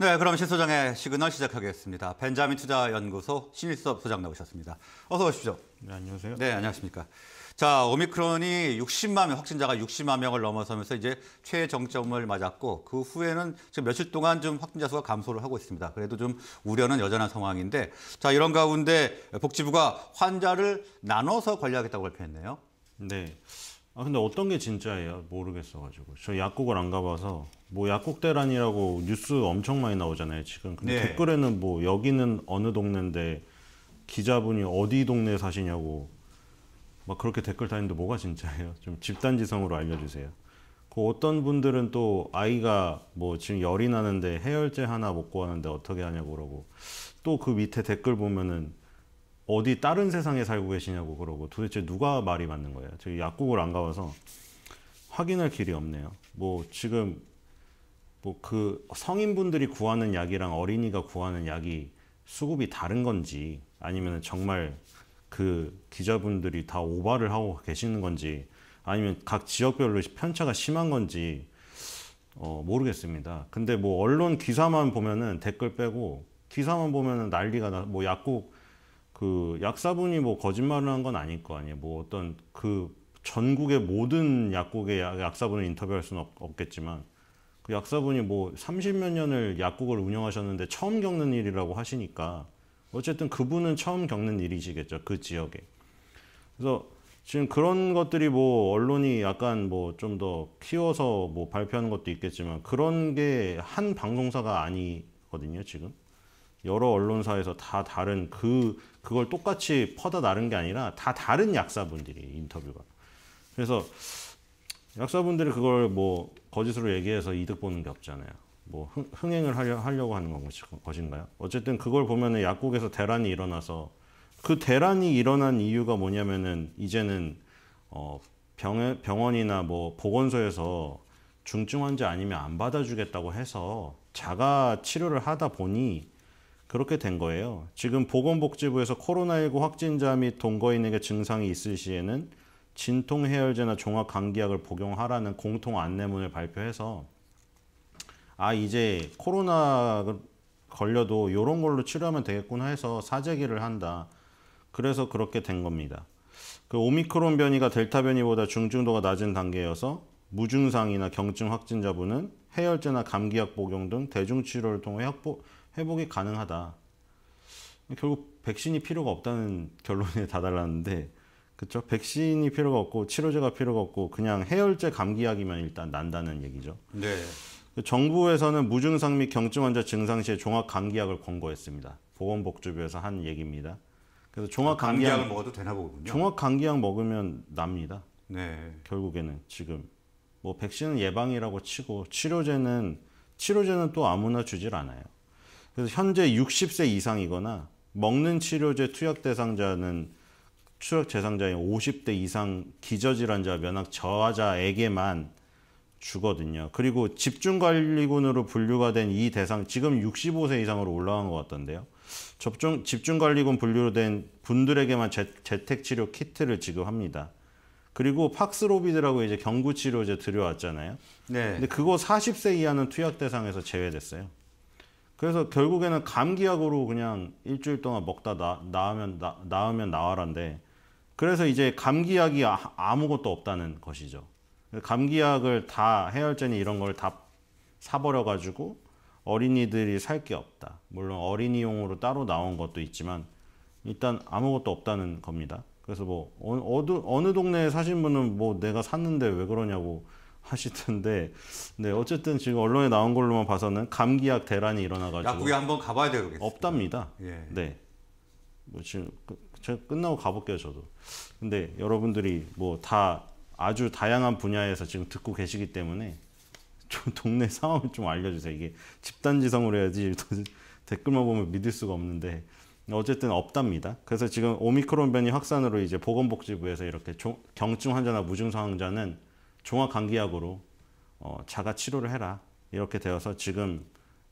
네, 그럼 신소장의 시그널 시작하겠습니다. 벤자민 투자연구소 신일섭 소장 나오셨습니다. 어서 오십시오. 네, 안녕하세요. 네, 안녕하십니까. 자, 오미크론이 60만 명, 확진자가 60만 명을 넘어서면서 이제 최정점을 맞았고 그 후에는 지금 며칠 동안 좀 확진자 수가 감소를 하고 있습니다. 그래도 좀 우려는 여전한 상황인데 자, 이런 가운데 복지부가 환자를 나눠서 관리하겠다고 발표했네요. 네. 아 근데 어떤 게 진짜예요? 모르겠어 가지고. 저 약국을 안 가봐서 뭐 약국대란이라고 뉴스 엄청 많이 나오잖아요 지금 근데 네. 댓글에는 뭐 여기는 어느 동네인데 기자분이 어디 동네 사시냐고 막 그렇게 댓글 다니는데 뭐가 진짜예요 좀 집단지성으로 알려주세요 그 어떤 분들은 또 아이가 뭐 지금 열이 나는데 해열제 하나 먹고 하는데 어떻게 하냐고 그러고 또 그 밑에 댓글 보면은 어디 다른 세상에 살고 계시냐고 그러고 도대체 누가 말이 맞는 거예요 저희 약국을 안 가봐서 확인할 길이 없네요 뭐 지금 뭐그 성인분들이 구하는 약이랑 어린이가 구하는 약이 수급이 다른 건지 아니면 정말 그 기자분들이 다 오바를 하고 계시는 건지 아니면 각 지역별로 편차가 심한 건지 어, 모르겠습니다. 근데 뭐 언론 기사만 보면은 댓글 빼고 기사만 보면은 난리가 나. 뭐 약국 그 약사분이 뭐 거짓말을 한 건 아닐 거 아니에요. 뭐 어떤 그 전국의 모든 약국의 약, 사분을 인터뷰할 수는 없, 없겠지만 그 약사분이 뭐 30몇 년을 약국을 운영하셨는데 처음 겪는 일이라고 하시니까 어쨌든 그분은 처음 겪는 일이시겠죠. 그 지역에. 그래서 지금 그런 것들이 뭐 언론이 약간 뭐 좀 더 키워서 뭐 발표하는 것도 있겠지만 그런 게 한 방송사가 아니거든요, 지금. 여러 언론사에서 다 다른 그 그걸 똑같이 퍼다 나른 게 아니라 다 다른 약사분들이 인터뷰가. 그래서 약사분들이 그걸 뭐 거짓으로 얘기해서 이득 보는 게 없잖아요. 뭐 흥, 행을 하려, 고 하는 것인가요? 어쨌든 그걸 보면은 약국에서 대란이 일어나서 그 대란이 일어난 이유가 뭐냐면은 이제는 어 병, 병원이나 뭐 보건소에서 중증 환자 아니면 안 받아주겠다고 해서 자가 치료를 하다 보니 그렇게 된 거예요. 지금 보건복지부에서 코로나19 확진자 및 동거인에게 증상이 있을 시에는 진통해열제나 종합감기약을 복용하라는 공통 안내문을 발표해서 아 이제 코로나 걸려도 이런 걸로 치료하면 되겠구나 해서 사재기를 한다. 그래서 그렇게 된 겁니다. 그 오미크론 변이가 델타 변이보다 중증도가 낮은 단계여서 무증상이나 경증 확진자분은 해열제나 감기약 복용 등 대중치료를 통해 확보, 회복이 가능하다. 결국 백신이 필요가 없다는 결론에 다다랐는데 그렇죠? 백신이 필요가 없고 치료제가 필요가 없고 그냥 해열제 감기약이면 일단 난다는 얘기죠. 네. 그 정부에서는 무증상 및 경증 환자 증상 시에 종합 감기약을 권고했습니다. 보건복지부에서 한 얘기입니다. 그래서 종합 감기약, 아, 감기약을 먹어도 되나 보군요. 종합 감기약 먹으면 납니다. 네. 결국에는 지금 뭐 백신은 예방이라고 치고 치료제는 치료제는 또 아무나 주질 않아요. 그래서 현재 60세 이상이거나 먹는 치료제 투약 대상자는 추적 재상자의 50대 이상 기저질환자 면역 저하자에게만 주거든요. 그리고 집중관리군으로 분류가 된 이 대상 지금 65세 이상으로 올라간 것 같던데요. 접종 집중관리군 분류로 된 분들에게만 재, 택치료 키트를 지급합니다. 그리고 팍스로비드라고 이제 경구치료제 들여왔잖아요. 네. 근데 그거 40세 이하는 투약 대상에서 제외됐어요. 그래서 결국에는 감기약으로 그냥 일주일 동안 먹다 나, 나으면 나, 나으면 나와란데 그래서 이제 감기약이 아, 아무것도 없다는 것이죠. 감기약을 다 해열제니 이런 걸 다 사버려 가지고 어린이들이 살 게 없다. 물론 어린이용으로 따로 나온 것도 있지만 일단 아무것도 없다는 겁니다. 그래서 뭐 어느, 어느 동네에 사신 분은 뭐 내가 샀는데 왜 그러냐고 하실 텐데 네 어쨌든 지금 언론에 나온 걸로만 봐서는 감기약 대란이 일어나가지고 약국에 한번 가봐야 되겠어요. 없답니다. 예. 네. 뭐 지금 그제 끝나고 가볼게요, 저도. 근데 여러분들이 뭐 다 아주 다양한 분야에서 지금 듣고 계시기 때문에 좀 동네 상황을 좀 알려주세요. 이게 집단지성으로 해야지 댓글만 보면 믿을 수가 없는데 어쨌든 없답니다. 그래서 지금 오미크론 변이 확산으로 이제 보건복지부에서 이렇게 조, 경증 환자나 무증상 환자는 종합 감기약으로 어, 자가 치료를 해라 이렇게 되어서 지금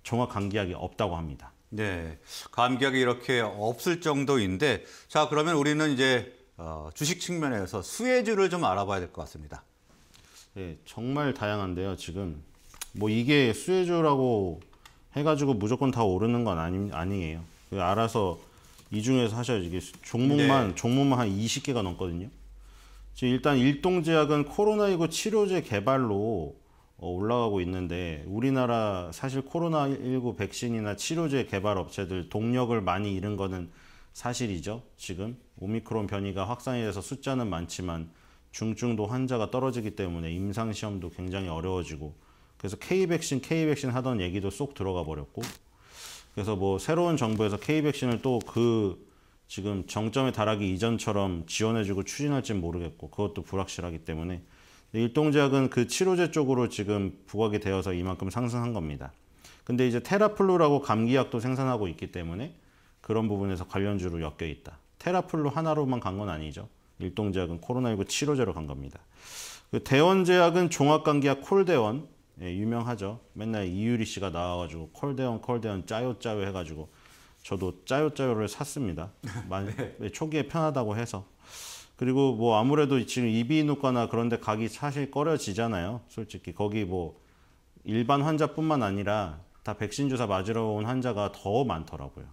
종합 감기약이 없다고 합니다. 네, 감격이 이렇게 없을 정도인데 자 그러면 우리는 이제 어, 주식 측면에서 수혜주를 좀 알아봐야 될 것 같습니다. 네, 정말 다양한데요. 지금 뭐 이게 수혜주라고 해가지고 무조건 다 오르는 건 아니, 아니에요. 그 알아서 이 중에서 하셔야지 이게 종목만 네. 종목만 한 20개가 넘거든요. 지금 일단 일동제약은 코로나19 치료제 개발로 어, 올라가고 있는데 우리나라 사실 코로나19 백신이나 치료제 개발 업체들 동력을 많이 잃은 거는 사실이죠. 지금 오미크론 변이가 확산이 돼서 숫자는 많지만 중증도 환자가 떨어지기 때문에 임상 시험도 굉장히 어려워지고 그래서 K 백신 K 백신 하던 얘기도 쏙 들어가 버렸고 그래서 뭐 새로운 정부에서 K 백신을 또 그 지금 정점에 달하기 이전처럼 지원해주고 추진할지 모르겠고 그것도 불확실하기 때문에 일동작은 그 치료제 쪽으로 지금 부각이 되어서 이만큼 상승한 겁니다. 근데 이제 테라플루라고 감기약도 생산하고 있기 때문에 그런 부분에서 관련주로 엮여 있다. 테라플루 하나로만 간 건 아니죠. 일동제약은 코로나19 치료제로 간 겁니다. 그 대원제약은 종합감기약 콜대원 예, 유명하죠. 맨날 이유리 씨가 나와가지고 콜대원 콜대원 짜요 짜요 해가지고 저도 짜요 짜요를 샀습니다. 네. 예, 초기에 편하다고 해서 그리고 뭐 아무래도 지금 이비인후과나 그런 데 가기 사실 꺼려지잖아요. 솔직히 거기 뭐 일반 환자뿐만 아니라 다 백신 주사 맞으러 온 환자가 더 많더라고요.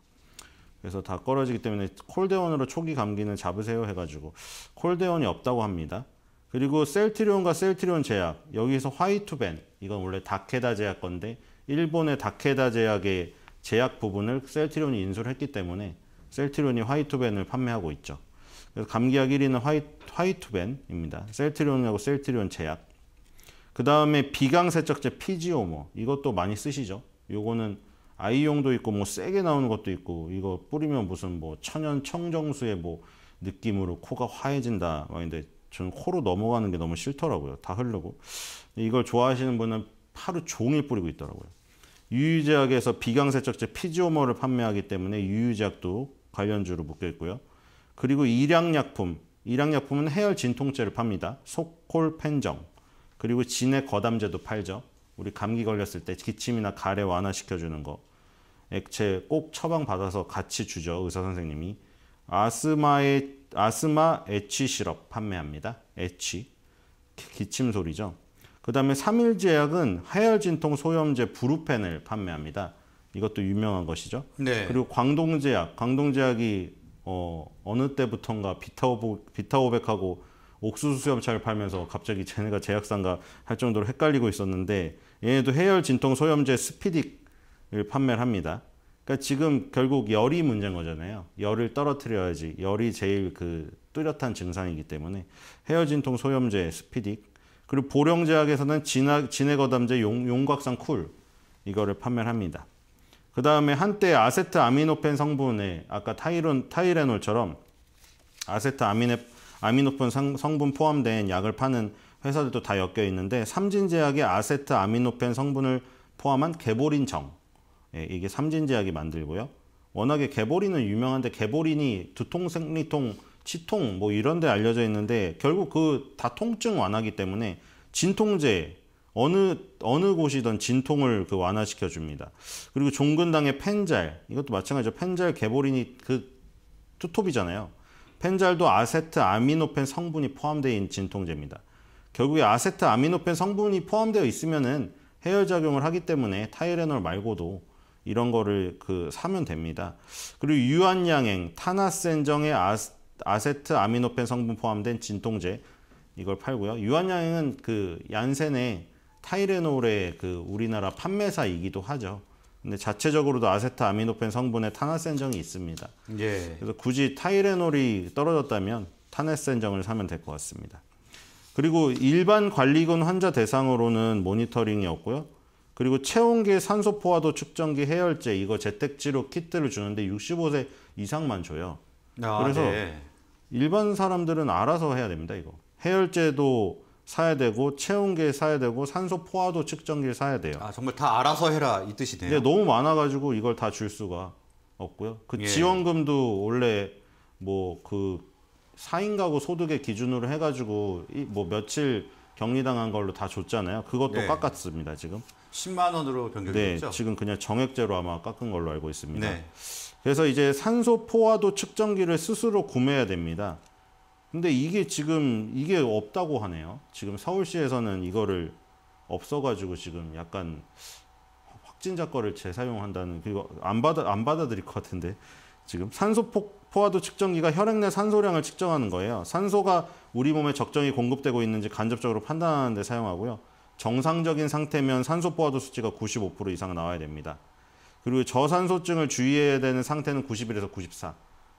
그래서 다 꺼려지기 때문에 콜데온으로 초기 감기는 잡으세요 해가지고 콜데온이 없다고 합니다. 그리고 셀트리온과 셀트리온 제약 여기서 화이투벤 이건 원래 다케다 제약 건데 일본의 다케다 제약의 제약 부분을 셀트리온이 인수를 했기 때문에 셀트리온이 화이투벤을 판매하고 있죠. 그래서 감기약 1위는 화이, 화이투벤입니다. 셀트리온하고 셀트리온 제약. 그 다음에 비강세척제 피지오모. 이것도 많이 쓰시죠. 요거는 아이용도 있고 뭐 세게 나오는 것도 있고 이거 뿌리면 무슨 뭐 천연 청정수의 뭐 느낌으로 코가 화해진다. 근데 저는 코로 넘어가는 게 너무 싫더라고요. 다 흐르고. 이걸 좋아하시는 분은 하루 종일 뿌리고 있더라고요. 유유제약에서 비강세척제 피지오모를 판매하기 때문에 유유제약도 관련주로 묶여 있고요. 그리고 일양약품, 일양약품은 해열 진통제를 팝니다. 소콜펜정, 그리고 진해 거담제도 팔죠. 우리 감기 걸렸을 때 기침이나 가래 완화시켜주는 거. 액체 꼭 처방 받아서 같이 주죠. 의사 선생님이. 아스마의 아스마 애취 시럽 판매합니다. 애취. 기침 소리죠. 그 다음에 삼일제약은 해열진통 소염제 브루펜을 판매합니다. 이것도 유명한 것이죠. 네. 그리고 광동제약, 광동제약이 어, 어느 때부턴가 비타오보, 비타오백하고 옥수수 수염차를 팔면서 갑자기 쟤네가 제약상가 할 정도로 헷갈리고 있었는데 얘네도 해열 진통 소염제 스피딕을 판매를 합니다. 그러니까 지금 결국 열이 문제인 거잖아요. 열을 떨어뜨려야지 열이 제일 그 뚜렷한 증상이기 때문에 해열 진통 소염제 스피딕 그리고 보령제약에서는 진해 거담제 용, 용곽상 쿨 이거를 판매합니다. 그 다음에 한때 아세트 아미노펜 성분에 아까 타이론, 타이레놀처럼 아세트 아미네, 아미노펜 성분 포함된 약을 파는 회사들도 다 엮여 있는데 삼진제약의 아세트 아미노펜 성분을 포함한 개보린정 예, 이게 삼진제약이 만들고요. 워낙에 개보린은 유명한데 개보린이 두통, 생리통, 치통 뭐 이런 데 알려져 있는데 결국 그 다 통증 완화기 때문에 진통제 어느 어느 곳이든 진통을 그 완화시켜 줍니다. 그리고 종근당의 펜잘 이것도 마찬가지죠. 펜잘 개보린이 그 투톱이잖아요. 펜잘도 아세트 아미노펜 성분이 포함된 진통제입니다. 결국에 아세트 아미노펜 성분이 포함되어 있으면은 해열 작용을 하기 때문에 타이레놀 말고도 이런 거를 그 사면 됩니다. 그리고 유한양행, 타나센정의 아세트 아미노펜 성분 포함된 진통제 이걸 팔고요. 유한양행은 그 얀센의 타이레놀의 그 우리나라 판매사이기도 하죠. 근데 자체적으로도 아세트아미노펜 성분의 탄화센정이 있습니다. 예. 그래서 굳이 타이레놀이 떨어졌다면 탄화센정을 사면 될 것 같습니다. 그리고 일반 관리군 환자 대상으로는 모니터링이 없고요. 그리고 체온계 산소포화도 측정기 해열제 이거 재택치료 키트를 주는데 65세 이상만 줘요. 아, 그래서 네. 일반 사람들은 알아서 해야 됩니다. 이거 해열제도 사야 되고 체온계 사야 되고 산소 포화도 측정기 사야 돼요. 아 정말 다 알아서 해라 이 뜻이네요. 근 예, 너무 많아가지고 이걸 다 줄 수가 없고요. 그 예. 지원금도 원래 뭐 그사인 가구 소득의 기준으로 해가지고 뭐 며칠 격리당한 걸로 다 줬잖아요. 그것도 네. 깎았습니다 지금. 10만 원으로 변경됐죠? 네, 지금 그냥 정액제로 아마 깎은 걸로 알고 있습니다. 네. 그래서 이제 산소 포화도 측정기를 스스로 구매해야 됩니다. 근데 이게 지금 이게 없다고 하네요. 지금 서울시에서는 이거를 없어가지고 지금 약간 확진자 거를 재사용한다는 그리고 안 받아 안 받아들일 것 같은데 지금 산소 포화도 측정기가 혈액 내 산소량을 측정하는 거예요. 산소가 우리 몸에 적정히 공급되고 있는지 간접적으로 판단하는 데 사용하고요. 정상적인 상태면 산소 포화도 수치가 95% 이상 나와야 됩니다. 그리고 저산소증을 주의해야 되는 상태는 91에서 94.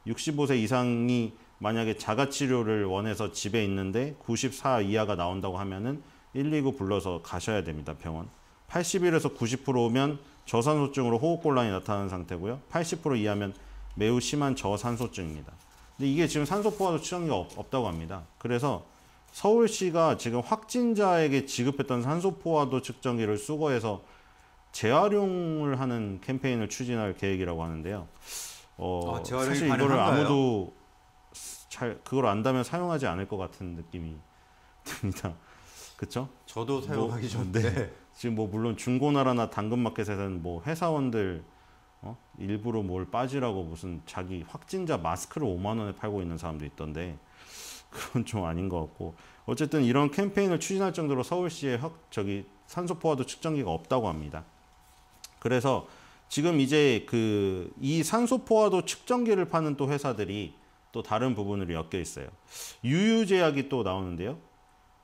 65세 이상이 만약에 자가치료를 원해서 집에 있는데 94 이하가 나온다고 하면은 119 불러서 가셔야 됩니다. 병원. 81에서 90% 오면 저산소증으로 호흡곤란이 나타나는 상태고요. 80% 이하면 매우 심한 저산소증입니다. 근데 이게 지금 산소포화도 치정기 없, 다고 합니다. 그래서 서울시가 지금 확진자에게 지급했던 산소포화도 측정기를 수거해서 재활용을 하는 캠페인을 추진할 계획이라고 하는데요. 어, 아, 사실 이거를 아무도 잘 그걸 안다면 사용하지 않을 것 같은 느낌이 듭니다. 그렇죠? 저도 뭐 사용하기 전데 네. 지금 뭐 물론 중고나라나 당근마켓에서는 뭐 회사원들 어? 일부러 뭘 빠지라고 무슨 자기 확진자 마스크를 5만 원에 팔고 있는 사람도 있던데 그건 좀 아닌 것 같고 어쨌든 이런 캠페인을 추진할 정도로 서울시에 확 저기 산소 포화도 측정기가 없다고 합니다. 그래서 지금 이제 그 이 산소 포화도 측정기를 파는 또 회사들이 또 다른 부분으로 엮여 있어요. 유유제약이 또 나오는데요.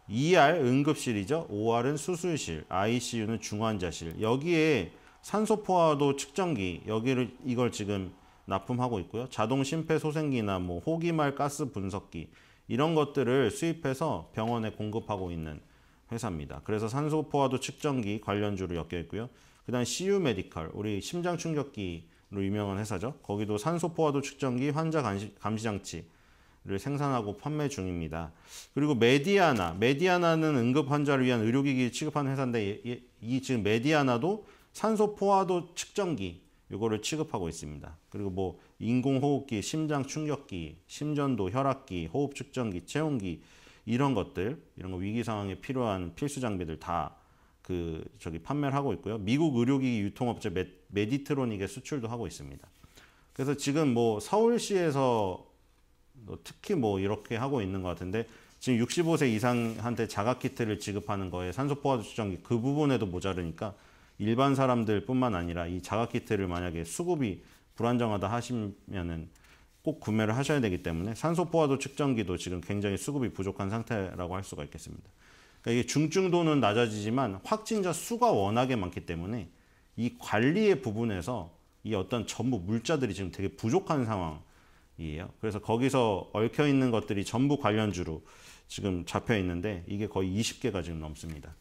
ER 응급실이죠. OR은 수술실, ICU는 중환자실. 여기에 산소포화도 측정기 여기를 이걸 지금 납품하고 있고요. 자동 심폐소생기나 뭐 호기말 가스 분석기 이런 것들을 수입해서 병원에 공급하고 있는 회사입니다. 그래서 산소포화도 측정기 관련주로 엮여 있고요. 그다음 CU 메디컬 우리 심장 충격기 유명한 회사죠. 거기도 산소포화도 측정기 환자 감시, 장치를 생산하고 판매 중입니다. 그리고 메디아나, 메디아나는 응급 환자를 위한 의료기기 취급하는 회사인데 이, 이 지금 메디아나도 산소포화도 측정기 이거를 취급하고 있습니다. 그리고 뭐 인공호흡기, 심장 충격기, 심전도, 혈압기, 호흡 측정기, 체온기 이런 것들 이런 거 위기 상황에 필요한 필수 장비들 다그 저기 판매를 하고 있고요. 미국 의료기기 유통업체 메, 메디트로닉에 수출도 하고 있습니다. 그래서 지금 뭐 서울시에서 뭐 특히 뭐 이렇게 하고 있는 것 같은데 지금 65세 이상한테 자가 키트를 지급하는 거에 산소 포화도 측정기 그 부분에도 모자르니까 일반 사람들뿐만 아니라 이 자가 키트를 만약에 수급이 불안정하다 하시면은 꼭 구매를 하셔야 되기 때문에 산소 포화도 측정기도 지금 굉장히 수급이 부족한 상태라고 할 수가 있겠습니다. 그러니까 이게 중증도는 낮아지지만 확진자 수가 워낙에 많기 때문에 이 관리의 부분에서 이 어떤 전부 물자들이 지금 되게 부족한 상황이에요. 그래서 거기서 얽혀 있는 것들이 전부 관련주로 지금 잡혀 있는데 이게 거의 20개가 지금 넘습니다.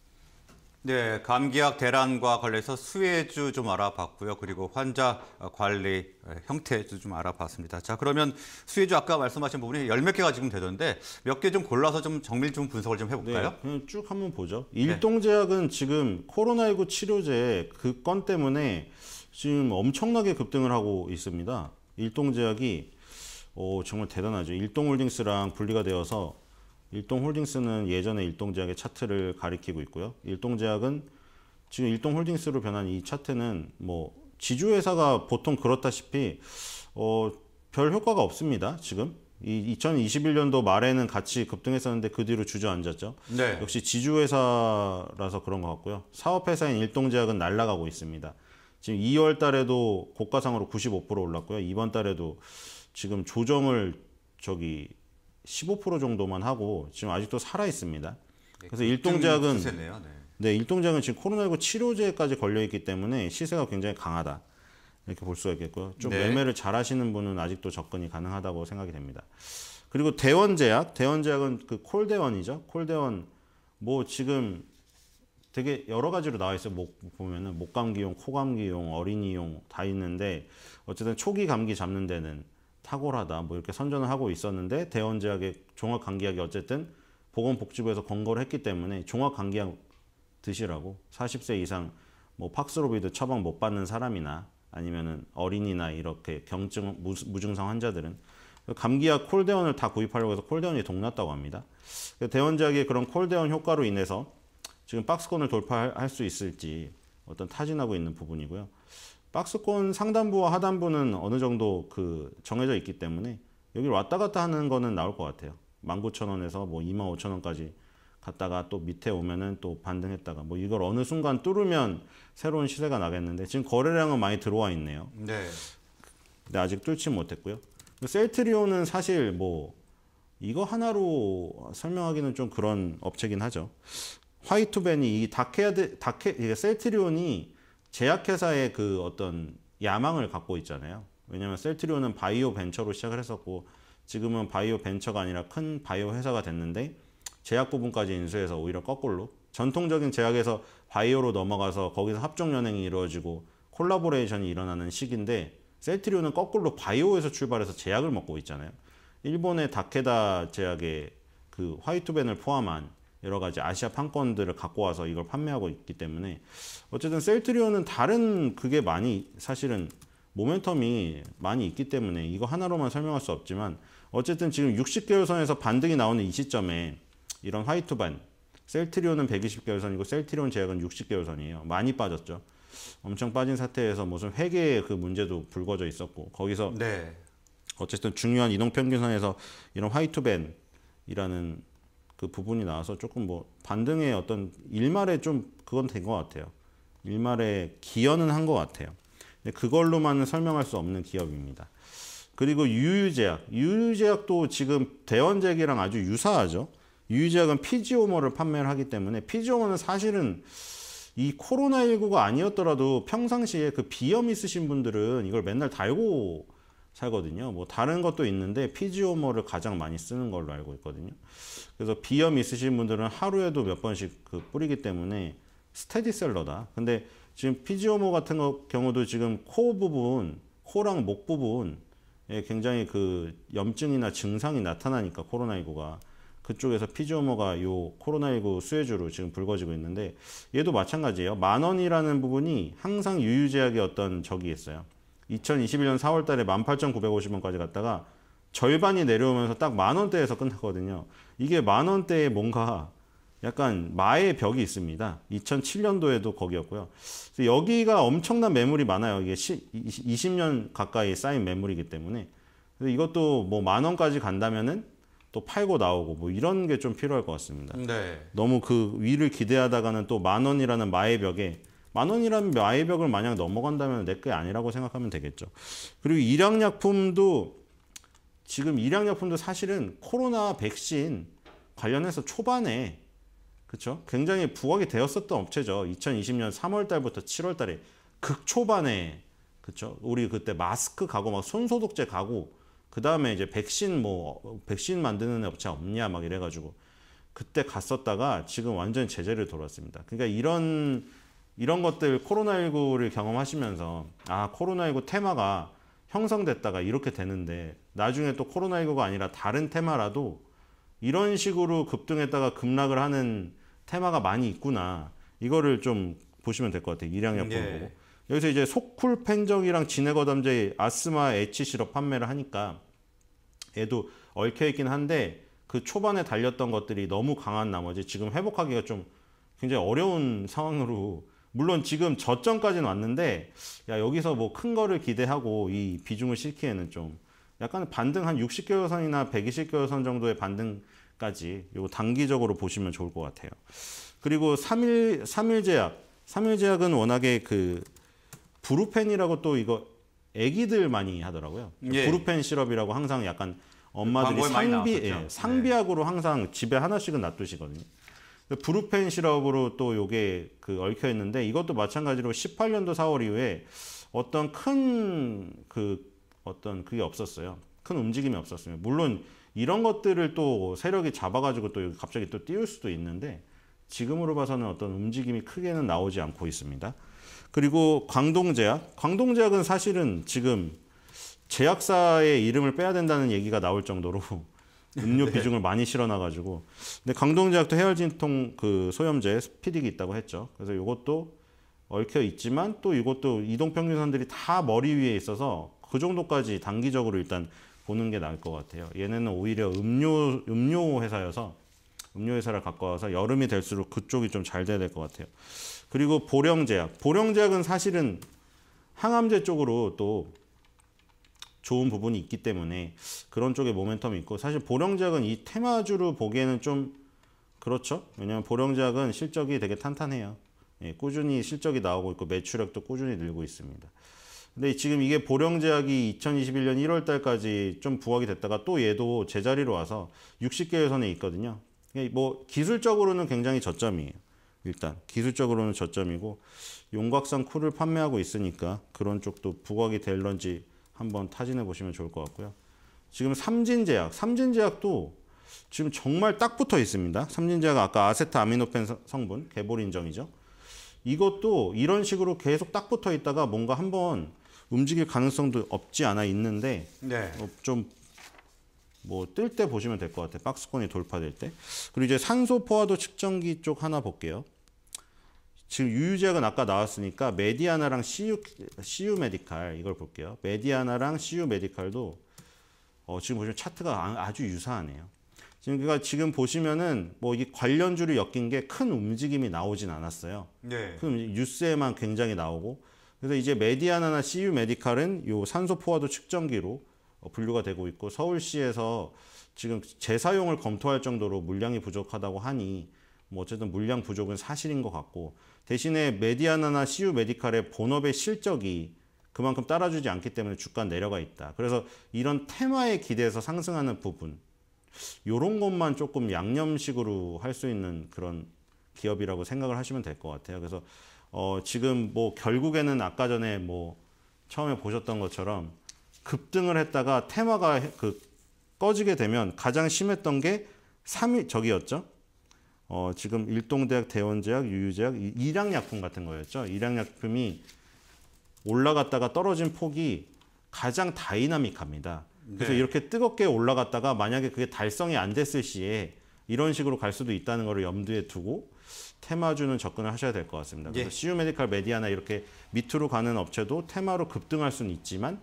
네, 감기약 대란과 관련해서 수혜주 좀 알아봤고요. 그리고 환자 관리 형태도 좀 알아봤습니다. 자, 그러면 수혜주 아까 말씀하신 부분이 열 몇 개가 지금 되던데 몇 개 좀 골라서 좀 정밀 좀 분석을 좀 해볼까요? 네, 쭉 한번 보죠. 네. 일동제약은 네. 지금 코로나19 치료제 그 건 때문에 지금 엄청나게 급등을 하고 있습니다. 일동제약이 오, 정말 대단하죠. 일동홀딩스랑 분리가 되어서 일동홀딩스는 예전에 일동제약의 차트를 가리키고 있고요. 일동제약은 지금 일동홀딩스로 변한 이 차트는 뭐 지주회사가 보통 그렇다시피 어, 별 효과가 없습니다. 지금 이 2021년도 말에는 같이 급등했었는데 그 뒤로 주저앉았죠. 네. 역시 지주회사라서 그런 것 같고요. 사업회사인 일동제약은 날라가고 있습니다. 지금 2월 달에도 고가상으로 95% 올랐고요. 이번 달에도 지금 조정을 저기 15% 정도만 하고 지금 아직도 살아 있습니다. 네, 그래서 그 일동작은 네. 네, 일동작은 지금 코로나19 치료제까지 걸려 있기 때문에 시세가 굉장히 강하다. 이렇게 볼 수가 있겠고요. 좀 네. 매매를 잘 하시는 분은 아직도 접근이 가능하다고 생각이 됩니다. 그리고 대원제약, 대원제약은 그 콜대원이죠. 콜대원 뭐 지금 되게 여러 가지로 나와 있어요. 목 보면은 목감기용, 코감기용, 어린이용 다 있는데 어쨌든 초기 감기 잡는 데는 탁월하다 뭐 이렇게 선전을 하고 있었는데 대원제약의 종합감기약이 어쨌든 보건복지부에서 권고를 했기 때문에 종합감기약 드시라고 40세 이상 뭐 팍스로비드 처방 못 받는 사람이나 아니면은 어린이나 이렇게 경증 무증상 환자들은 감기약 콜대원을다 구입하려고 해서 콜대원이 동났다고 합니다. 대원제약의 그런 콜대원 효과로 인해서 지금 박스권을 돌파할 수 있을지 어떤 타진하고 있는 부분이고요. 박스권 상단부와 하단부는 어느 정도 그 정해져 있기 때문에 여기 왔다 갔다 하는 거는 나올 것 같아요. 19,000원에서 뭐 25,000원까지 갔다가 또 밑에 오면은 또 반등했다가 뭐 이걸 어느 순간 뚫으면 새로운 시세가 나겠는데 지금 거래량은 많이 들어와 있네요. 네. 근데 아직 뚫지 못했고요. 셀트리온은 사실 뭐 이거 하나로 설명하기는 좀 그런 업체긴 하죠. 화이트벤이 이 다케아드 다케 셀트리온이 제약회사의 그 어떤 야망을 갖고 있잖아요. 왜냐면 하 셀트리온은 바이오 벤처로 시작을 했었고 지금은 바이오 벤처가 아니라 큰 바이오 회사가 됐는데 제약 부분까지 인수해서 오히려 거꾸로 전통적인 제약에서 바이오로 넘어가서 거기서 합종 연행이 이루어지고 콜라보레이션이 일어나는 시기인데 셀트리온은 거꾸로 바이오에서 출발해서 제약을 먹고 있잖아요. 일본의 다케다 제약의 그 화이트벤을 포함한 여러 가지 아시아 판권들을 갖고 와서 이걸 판매하고 있기 때문에 어쨌든 셀트리온은 다른 그게 많이 사실은 모멘텀이 많이 있기 때문에 이거 하나로만 설명할 수 없지만 어쨌든 지금 60개월선에서 반등이 나오는 이 시점에 이런 화이트반 셀트리온은 120개월선이고 셀트리온 제약은 60개월선이에요. 많이 빠졌죠. 엄청 빠진 사태에서 무슨 회계의 그 문제도 불거져 있었고 거기서 네. 어쨌든 중요한 이동평균선에서 이런 화이트밴이라는 그 부분이 나와서 조금 뭐 반등의 어떤 일말에 좀 그건 된 것 같아요. 일말에 기여는 한 것 같아요. 그걸로만은 설명할 수 없는 기업입니다. 그리고 유유제약. 유유제약도 지금 대원제약랑 아주 유사하죠. 유유제약은 피지오머를 판매를 하기 때문에 피지오머는 사실은 이 코로나19가 아니었더라도 평상시에 그 비염 있으신 분들은 이걸 맨날 달고 살거든요. 뭐 다른 것도 있는데 피지오머를 가장 많이 쓰는 걸로 알고 있거든요. 그래서 비염 있으신 분들은 하루에도 몇 번씩 그 뿌리기 때문에 스테디셀러다. 근데 지금 피지오모 같은 거, 경우도 지금 코 부분, 코랑 목 부분에 굉장히 그 염증이나 증상이 나타나니까 코로나19가 그쪽에서 피지오모가 요 코로나19 수혜주로 지금 불거지고 있는데 얘도 마찬가지예요. 만 원이라는 부분이 항상 유유제약의 어떤 적이 있어요. 2021년 4월 달에 18,950원까지 갔다가 절반이 내려오면서 딱 만원대에서 끝났거든요. 이게 만원대에 뭔가 약간 마의 벽이 있습니다. 2007년도에도 거기였고요. 여기가 엄청난 매물이 많아요. 이게 20년 가까이 쌓인 매물이기 때문에. 이것도 뭐 만원까지 간다면은 또 팔고 나오고 뭐 이런 게 좀 필요할 것 같습니다. 네. 너무 그 위를 기대하다가는 또 만원이라는 마의 벽에 만 원이라면 아이벽을 만약 넘어간다면 내게 아니라고 생각하면 되겠죠. 그리고 일양약품도 지금 일양약품도 사실은 코로나 백신 관련해서 초반에 그렇 굉장히 부각이 되었었던 업체죠. 2020년 3월 달부터 7월 달에 극초반에 그렇 우리 그때 마스크 가고 막 손소독제 가고 그다음에 이제 백신 뭐 백신 만드는 업체 없냐 막 이래 가지고 그때 갔었다가 지금 완전 제재를 돌았습니다. 그러니까 이런 이런 것들 코로나19를 경험하시면서 아 코로나19 테마가 형성됐다가 이렇게 되는데 나중에 또 코로나19가 아니라 다른 테마라도 이런 식으로 급등했다가 급락을 하는 테마가 많이 있구나 이거를 좀 보시면 될 것 같아요 일양약품 예. 네. 보고 여기서 이제 소쿨 펜정이랑 진해거담제 아스마 에치 시럽 판매를 하니까 얘도 얽혀 있긴 한데 그 초반에 달렸던 것들이 너무 강한 나머지 지금 회복하기가 좀 굉장히 어려운 상황으로 물론 지금 저점까지는 왔는데 야 여기서 뭐 큰 거를 기대하고 이 비중을 싣기에는좀 약간 반등 한 60개월 선이나 120개월 선 정도의 반등까지 요 단기적으로 보시면 좋을 것 같아요. 그리고 3일 3일 제약 3일 제약은 워낙에 그 브루펜이라고 또 이거 애기들 많이 하더라고요. 예. 브루펜 시럽이라고 항상 약간 엄마들이 상비 예, 상비약으로 네. 항상 집에 하나씩은 놔두시거든요. 브루펜 시럽으로 또 요게 그 얽혀 있는데 이것도 마찬가지로 18년도 4월 이후에 어떤 큰 그 어떤 그게 없었어요. 큰 움직임이 없었어요. 물론 이런 것들을 또 세력이 잡아가지고 또 갑자기 또 띄울 수도 있는데 지금으로 봐서는 어떤 움직임이 크게는 나오지 않고 있습니다. 그리고 광동제약. 광동제약은 사실은 지금 제약사의 이름을 빼야 된다는 얘기가 나올 정도로 음료 네. 비중을 많이 실어놔가지고 근데 강동제약도 헤어진통 그 소염제 스피딕이 있다고 했죠. 그래서 이것도 얽혀 있지만 또 이것도 이동평균산들이다 머리 위에 있어서 그 정도까지 단기적으로 일단 보는 게 나을 것 같아요. 얘네는 오히려 음료 음료 회사여서 음료 회사를 갖고 와서 여름이 될수록 그쪽이 좀 잘 돼야 될 것 같아요. 그리고 보령제약 보령제약은 사실은 항암제 쪽으로 또 좋은 부분이 있기 때문에 그런 쪽에 모멘텀이 있고 사실 보령작은 이 테마주로 보기에는 좀 그렇죠. 왜냐하면 보령작은 실적이 되게 탄탄해요. 예, 꾸준히 실적이 나오고 있고 매출액도 꾸준히 늘고 있습니다. 근데 지금 이게 보령제약이 2021년 1월 달까지 좀 부각이 됐다가 또 얘도 제자리로 와서 60개월선에 있거든요. 뭐 기술적으로는 굉장히 저점이에요. 일단 기술적으로는 저점이고 용각산 쿨을 판매하고 있으니까 그런 쪽도 부각이 될런지 한번 타진해 보시면 좋을 것 같고요. 지금 삼진제약, 삼진제약도 지금 정말 딱 붙어 있습니다. 삼진제약 아까 아세트 아미노펜 성분, 개볼 인정이죠. 이것도 이런 식으로 계속 딱 붙어 있다가 뭔가 한번 움직일 가능성도 없지 않아 있는데 네. 어, 좀뭐 뜰 때 보시면 될 것 같아요. 박스권이 돌파될 때. 그리고 이제 산소 포화도 측정기 쪽 하나 볼게요. 지금 유유제약은 아까 나왔으니까 메디아나랑 CU, CU 메디칼 이걸 볼게요. 메디아나랑 CU 메디칼도 어, 지금 보시면 차트가 아, 아주 유사하네요. 지금 그러니까 지금 보시면은 뭐 이 관련주를 엮인 게 큰 움직임이 나오진 않았어요. 네. 큰 뉴스에만 굉장히 나오고 그래서 이제 메디아나나 CU 메디칼은 요 산소 포화도 측정기로 어, 분류가 되고 있고 서울시에서 지금 재사용을 검토할 정도로 물량이 부족하다고 하니 뭐 어쨌든 물량 부족은 사실인 것 같고 대신에 메디아나나 CU 메디칼의 본업의 실적이 그만큼 따라주지 않기 때문에 주가 내려가 있다. 그래서 이런 테마에 기대해서 상승하는 부분 요런 것만 조금 양념식으로 할 수 있는 그런 기업이라고 생각을 하시면 될 것 같아요. 그래서 어 지금 뭐 결국에는 아까 전에 뭐 처음에 보셨던 것처럼 급등을 했다가 테마가 그 꺼지게 되면 가장 심했던 게 3일 저기였죠. 어, 지금 일동대학, 대원제약, 유유제약, 일양약품 같은 거였죠. 일양약품이 올라갔다가 떨어진 폭이 가장 다이나믹합니다. 그래서 네. 이렇게 뜨겁게 올라갔다가 만약에 그게 달성이 안 됐을 시에 이런 식으로 갈 수도 있다는 것을 염두에 두고 테마주는 접근을 하셔야 될 것 같습니다. 그래서 예. 네. CU 메디칼 메디아나 이렇게 밑으로 가는 업체도 테마로 급등할 수는 있지만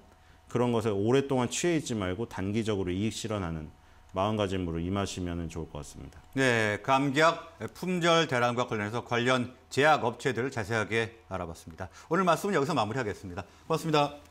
그런 것에 오랫동안 취해 있지 말고 단기적으로 이익 실현하는 마음가짐으로 임하시면 좋을 것 같습니다. 네, 감기 품절 대란과 관련해서 관련 제약 업체들을 자세하게 알아봤습니다. 오늘 말씀은 여기서 마무리하겠습니다. 고맙습니다.